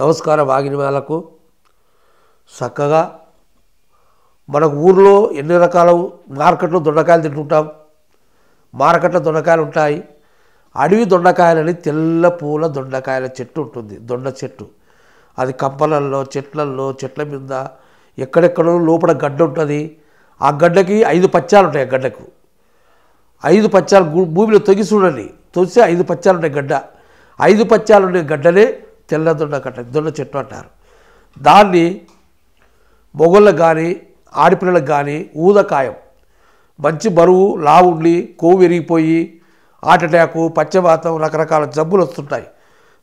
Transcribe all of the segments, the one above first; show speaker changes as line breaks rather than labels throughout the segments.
నమస్కారం ఆగిన చక్కగా మనకు ఊర్లో ఎన్ని రకాల మార్కెట్లో దొండకాయలు తింటుంటాం మార్కెట్లో దొండకాయలు ఉంటాయి అడవి దొండకాయలని తెల్ల పూల దొండకాయల చెట్టు ఉంటుంది దొండ చెట్టు అది కంపలల్లో చెట్లల్లో చెట్ల మీద ఎక్కడెక్కడో లోపల గడ్డ ఉంటుంది ఆ గడ్డకి ఐదు పచ్చాలు ఉంటాయి ఆ గడ్డకు ఐదు పచ్చాలు భూమిలో తొగి చూడండి తొసి ఐదు పచ్చాలు ఉంటాయి గడ్డ ఐదు పచ్చాలు ఉండే గడ్డనే తెల్లదొండ కట్ట దొండ చెట్టు అంటారు దాన్ని మొగళ్ళకు కానీ ఆడపిల్లలకు కానీ ఊదకాయం మంచి బరువు లావుండి కొవ్వు విరిగిపోయి హార్ట్ అటాకు పచ్చవాతం రకరకాల జబ్బులు వస్తుంటాయి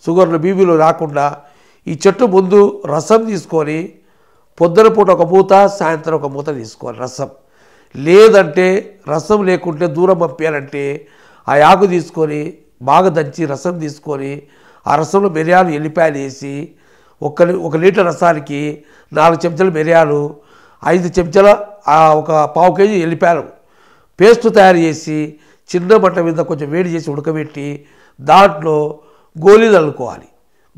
షుగర్లు బీబీలు రాకుండా ఈ చెట్టు ముందు రసం తీసుకొని పొద్దున పూట ఒక మూత సాయంత్రం ఒక మూత తీసుకోవాలి రసం లేదంటే రసం లేకుంటే దూరం పంపించాలంటే ఆ ఆకు తీసుకొని బాగా దంచి రసం తీసుకొని ఆ రసంలో మిరియాలు ఎల్లిపాయలు వేసి ఒక ఒక లీటర్ రసానికి నాలుగు చెంచాలు మిరియాలు ఐదు చెంచాల ఒక పావు కేజీ ఎల్లిపాయలు పేస్ట్ తయారు చేసి చిన్న మంట మీద కొంచెం వేడి చేసి ఉడకబెట్టి దాంట్లో గోళీలు అల్లుకోవాలి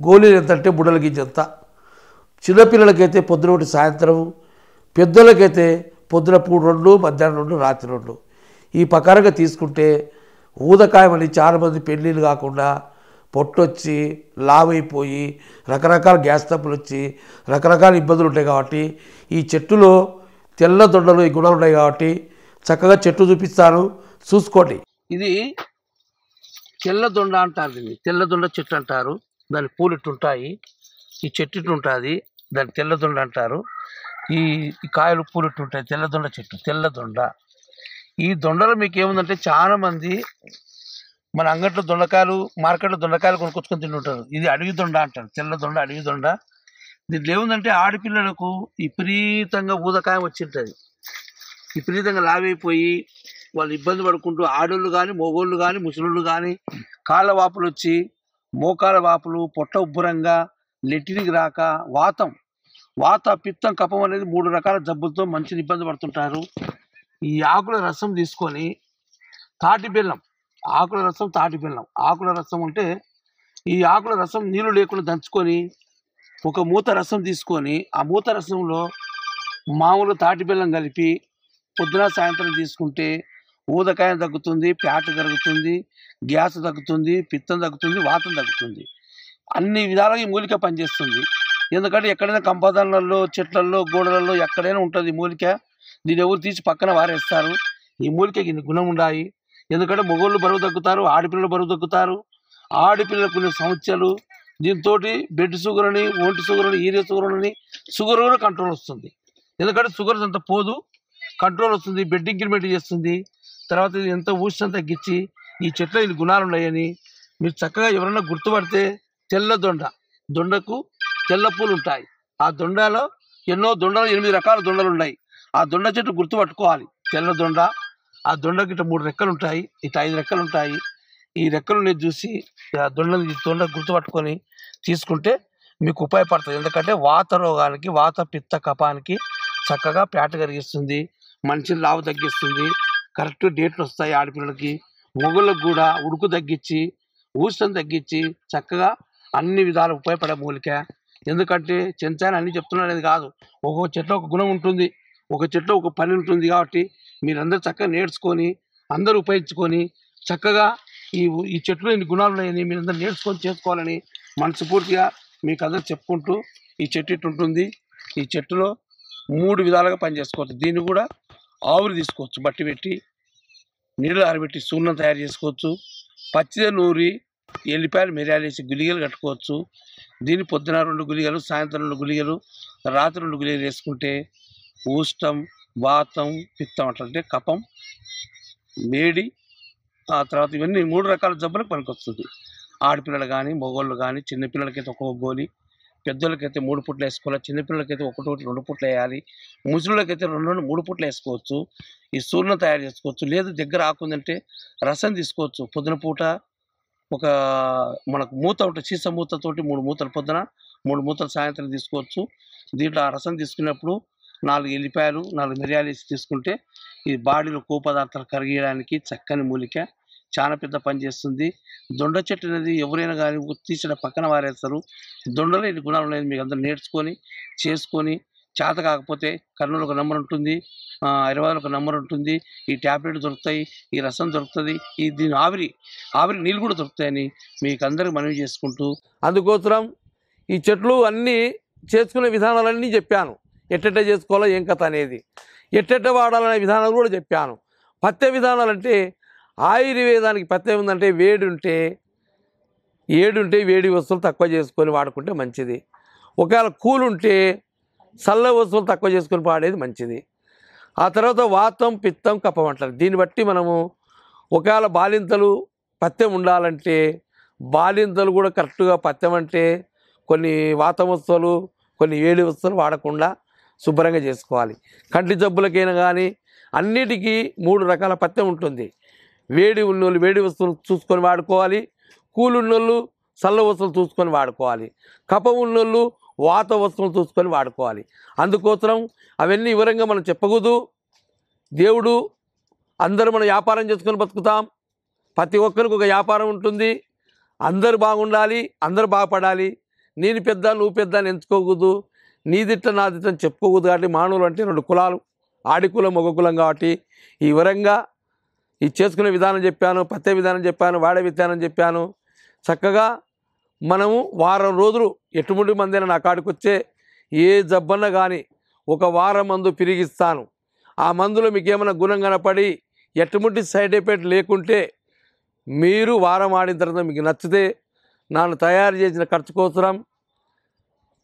గోళీలు ఎంత అంటే బుడల ఎంత చిన్నపిల్లలకైతే పొద్దున ఒకటి సాయంత్రం పెద్దలకైతే పొద్దున పూడు రెండు మధ్యాహ్నం రెండు రాత్రి రెండు ఈ ప్రకారంగా తీసుకుంటే ఊదకాయమని చాలామంది పెళ్ళిళ్ళు కాకుండా పొట్టొచ్చి వచ్చి అయిపోయి రకరకాల గ్యాస్ తప్పులు వచ్చి రకరకాల ఇబ్బందులు ఉంటాయి కాబట్టి ఈ చెట్టులో తెల్ల దొడ్డలు ఈ గుణాలు ఉన్నాయి కాబట్టి చక్కగా చెట్టు చూపిస్తాను చూసుకోండి ఇది దొండ అంటారు దీన్ని తెల్లదొండ చెట్టు అంటారు దాని పూలు ఉంటాయి ఈ చెట్టు ఇటు ఉంటుంది దాని తెల్లదొండ అంటారు ఈ కాయలు పూలు ఉంటాయి తెల్లదొండ చెట్టు తెల్ల దొండ ఈ దొండలో మీకు ఏముందంటే చాలామంది మన అంగట్లో దొండకాయలు మార్కెట్లో దొండకాయలు కొనుక్కొచ్చుకొని తింటుంటారు ఇది అడవి దొండ అంటారు తెల్ల దొండ అడవి దొండ దీంట్లో ఏముందంటే ఆడపిల్లలకు విపరీతంగా ఊదకాయం వచ్చింటుంది విపరీతంగా లావైపోయి వాళ్ళు ఇబ్బంది పడుకుంటూ ఆడోళ్ళు కానీ మొగోళ్ళు కానీ ముసలోళ్ళు కానీ కాళ్ళ వాపులు వచ్చి మోకాల వాపులు పొట్ట ఉబ్బరంగా లెట్టినికి రాక వాతం వాత పిత్తం కపం అనేది మూడు రకాల జబ్బులతో మంచిని ఇబ్బంది పడుతుంటారు ఈ ఆకుల రసం తీసుకొని తాటి బెల్లం ఆకుల రసం తాటి బెల్లం ఆకుల రసం అంటే ఈ ఆకుల రసం నీళ్లు లేకుండా దంచుకొని ఒక మూత రసం తీసుకొని ఆ మూత రసంలో మామూలు తాటి బెల్లం కలిపి పొద్దున సాయంత్రం తీసుకుంటే ఊదకాయ తగ్గుతుంది ప్యాట తగ్గుతుంది గ్యాస్ తగ్గుతుంది పిత్తం తగ్గుతుంది వాతం తగ్గుతుంది అన్ని విధాలుగా ఈ మూలిక పనిచేస్తుంది ఎందుకంటే ఎక్కడైనా కంపాదనలలో చెట్లలో గోడలలో ఎక్కడైనా ఉంటుంది మూలిక దీన్ని ఎవరు తీసి పక్కన వారేస్తారు ఈ మూలికకి ఇన్ని గుణం ఉన్నాయి ఎందుకంటే మొగోళ్ళు బరువు తగ్గుతారు ఆడపిల్లలు బరువు తగ్గుతారు ఆడపిల్లలకు కొన్ని సమస్యలు దీంతో బెడ్ షుగర్ అని ఒంటి షుగర్ అని ఈరియా షుగర్ అని షుగర్ కూడా కంట్రోల్ వస్తుంది ఎందుకంటే షుగర్ అంత పోదు కంట్రోల్ వస్తుంది బెడ్ ఇంక్రిమెంట్ చేస్తుంది తర్వాత ఇది ఎంత ఊషం తగ్గించి ఈ చెట్ల ఇది గుణాలు ఉన్నాయని మీరు చక్కగా ఎవరైనా గుర్తుపడితే తెల్ల దొండ దొండకు తెల్ల పూలు ఉంటాయి ఆ దొండలో ఎన్నో దొండలు ఎనిమిది రకాల దొండలు ఉన్నాయి ఆ దొండ చెట్టు గుర్తుపట్టుకోవాలి తెల్ల దొండ ఆ దొండకి ఇట్లా మూడు రెక్కలు ఉంటాయి ఇట్లా ఐదు రెక్కలు ఉంటాయి ఈ రెక్కలు చూసి ఆ దొండని దొండ గుర్తుపట్టుకొని తీసుకుంటే మీకు ఉపయోగపడుతుంది ఎందుకంటే వాత రోగానికి వాత పిత్త కపానికి చక్కగా పేట కరిగిస్తుంది మనిషిని లావు తగ్గిస్తుంది కరెక్ట్ డేట్లు వస్తాయి ఆడపిల్లలకి మొగ్గులకు కూడా ఉడుకు తగ్గించి ఊసం తగ్గించి చక్కగా అన్ని విధాలు ఉపయోగపడే మూలిక ఎందుకంటే చెంచాయని అన్ని చెప్తున్నాడు కాదు ఒక్కొక్క చెట్లో ఒక గుణం ఉంటుంది ఒక చెట్లో ఒక పని ఉంటుంది కాబట్టి మీరందరూ చక్కగా నేర్చుకొని అందరూ ఉపయోగించుకొని చక్కగా ఈ ఈ చెట్టులో ఎన్ని గుణాలు ఉన్నాయని మీరందరూ నేర్చుకొని చేసుకోవాలని మనస్ఫూర్తిగా మీకు అందరూ చెప్పుకుంటూ ఈ చెట్టు ఇటు ఉంటుంది ఈ చెట్టులో మూడు విధాలుగా పనిచేసుకోవచ్చు దీన్ని కూడా ఆవులు తీసుకోవచ్చు బట్టి పెట్టి నీళ్ళు ఆరబెట్టి సూర్ణం తయారు చేసుకోవచ్చు పచ్చిద నూరి ఎల్లిపాయలు మిరియాలేసి గులిగలు కట్టుకోవచ్చు దీన్ని పొద్దున రెండు గులిగలు సాయంత్రం రెండు గులిగలు రాత్రి రెండు గులిగలు వేసుకుంటే ఊష్టం వాతం పిత్తం అంటే కపం మేడి ఆ తర్వాత ఇవన్నీ మూడు రకాల జబ్బులకు పనికొస్తుంది ఆడపిల్లలు కానీ మగవాళ్ళు కానీ చిన్నపిల్లలకైతే ఒక్కొక్క గోలి పెద్దలకైతే మూడు పుట్లు వేసుకోవాలి చిన్నపిల్లలకైతే ఒకటి రెండు పుట్లు వేయాలి ముసలిళ్ళకైతే రెండు రెండు మూడు పుట్లు వేసుకోవచ్చు ఈ సూర్యుని తయారు చేసుకోవచ్చు లేదు దగ్గర ఆకుందంటే రసం తీసుకోవచ్చు పొద్దున పూట ఒక మనకు మూత ఒకటి సీస మూతతోటి మూడు మూతలు పొద్దున మూడు మూతలు సాయంత్రం తీసుకోవచ్చు దీంట్లో ఆ రసం తీసుకున్నప్పుడు నాలుగు ఎల్లిపాయలు నాలుగు మిరియాలు వేసి తీసుకుంటే ఈ బాడీలో కో పదార్థాలు కరిగేయడానికి చక్కని మూలిక చాలా పెద్ద పని చేస్తుంది దొండ చెట్టు అనేది ఎవరైనా కానీ తీసిన పక్కన వారేస్తారు దొండలో ఇది గుణాలు ఉన్నాయి మీకు అందరూ నేర్చుకొని చేసుకొని చేత కాకపోతే కర్నూలు ఒక నెంబర్ ఉంటుంది హైదరాబాద్ ఒక నెంబర్ ఉంటుంది ఈ ట్యాబ్లెట్ దొరుకుతాయి ఈ రసం దొరుకుతుంది ఈ దీని ఆవిరి ఆవిరి నీళ్ళు కూడా దొరుకుతాయని మీకు అందరికి మనవి చేసుకుంటూ అందుకోసం ఈ చెట్లు అన్నీ చేసుకునే విధానాలన్నీ చెప్పాను ఎట్టెట్ట చేసుకోవాలో ఏం కథ అనేది ఎట్టెట్ట వాడాలనే విధానాలు కూడా చెప్పాను పత్య విధానాలు అంటే ఆయుర్వేదానికి పత్యం ఉందంటే వేడి ఉంటే ఏడుంటే వేడి వస్తువులు తక్కువ చేసుకొని వాడుకుంటే మంచిది ఒకవేళ కూలు ఉంటే చల్ల వస్తువులు తక్కువ చేసుకొని వాడేది మంచిది ఆ తర్వాత వాతం పిత్తం కప్పం అంటారు దీన్ని బట్టి మనము ఒకవేళ బాలింతలు పత్యం ఉండాలంటే బాలింతలు కూడా కరెక్ట్గా పత్యం అంటే కొన్ని వాతం వస్తువులు కొన్ని వేడి వస్తువులు వాడకుండా శుభ్రంగా చేసుకోవాలి కంటి జబ్బులకైనా కానీ అన్నిటికీ మూడు రకాల పత్యం ఉంటుంది వేడి ఉన్నోళ్ళు వేడి వస్తువులు చూసుకొని వాడుకోవాలి కూలున్నోళ్ళు చల్ల వస్తువులు చూసుకొని వాడుకోవాలి కప ఉన్నోళ్ళు వాత వస్తువులు చూసుకొని వాడుకోవాలి అందుకోసం అవన్నీ వివరంగా మనం చెప్పకూడదు దేవుడు అందరూ మనం వ్యాపారం చేసుకొని బతుకుతాం ప్రతి ఒక్కరికి ఒక వ్యాపారం ఉంటుంది అందరు బాగుండాలి అందరు బాగుపడాలి నేను పెద్ద నువ్వు పెద్ద అని ఎంచుకోకూడదు నీదిట్ల నాదిట్ల చెప్పుకోకూడదు కాబట్టి మానవులు అంటే రెండు కులాలు ఆడికులం మగ కులం కాబట్టి ఈ వివరంగా ఈ చేసుకునే విధానం చెప్పాను పత్తే విధానం చెప్పాను వాడే విధానం చెప్పాను చక్కగా మనము వారం రోజులు ఎటువంటి మందైనా నా కాడికి వచ్చే ఏ జబ్బన్న కానీ ఒక వారం మందు పిరిగిస్తాను ఆ మందులో మీకు ఏమైనా గుణం కనపడి ఎటువంటి సైడ్ ఎఫెక్ట్ లేకుంటే మీరు వారం ఆడిన తర్వాత మీకు నచ్చితే నన్ను తయారు చేసిన ఖర్చు కోసం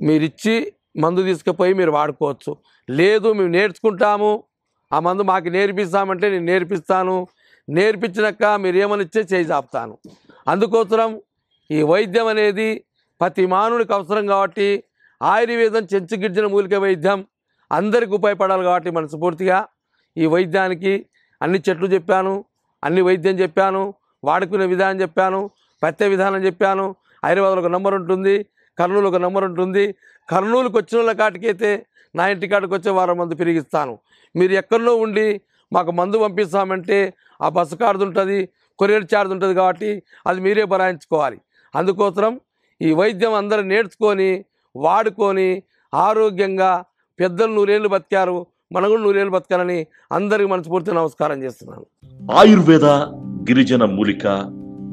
మీరిచ్చి మందు తీసుకుపోయి మీరు వాడుకోవచ్చు లేదు మేము నేర్చుకుంటాము ఆ మందు మాకు నేర్పిస్తామంటే నేను నేర్పిస్తాను నేర్పించినాక మీరు ఏమనిచ్చే చేయి చాపుతాను అందుకోసం ఈ వైద్యం అనేది ప్రతి మానవుడికి అవసరం కాబట్టి ఆయుర్వేదం చెంచుగిడ్చిన మూలిక వైద్యం అందరికి ఉపయోగపడాలి కాబట్టి మనస్ఫూర్తిగా ఈ వైద్యానికి అన్ని చెట్లు చెప్పాను అన్ని వైద్యం చెప్పాను వాడుకునే విధానం చెప్పాను ప్రత్యేక విధానం చెప్పాను హైదరాబాద్లో ఒక నంబర్ ఉంటుంది కర్నూలు ఒక నెంబర్ ఉంటుంది కర్నూలుకి వచ్చిన వాళ్ళ కాటికైతే నా ఇంటి కాడికి వచ్చే వారం మందు పెరిగిస్తాను మీరు ఎక్కడో ఉండి మాకు మందు పంపిస్తామంటే ఆ బస్సు కార్డు ఉంటుంది కొరియర్ ఛార్జ్ ఉంటుంది కాబట్టి అది మీరే భరాయించుకోవాలి అందుకోసం ఈ వైద్యం అందరూ నేర్చుకొని వాడుకొని ఆరోగ్యంగా పెద్దలు నూరేళ్ళు బతికారు మన కూడా నూరేళ్ళు బతకాలని అందరికీ మనస్ఫూర్తి నమస్కారం చేస్తున్నాను ఆయుర్వేద గిరిజన మూలిక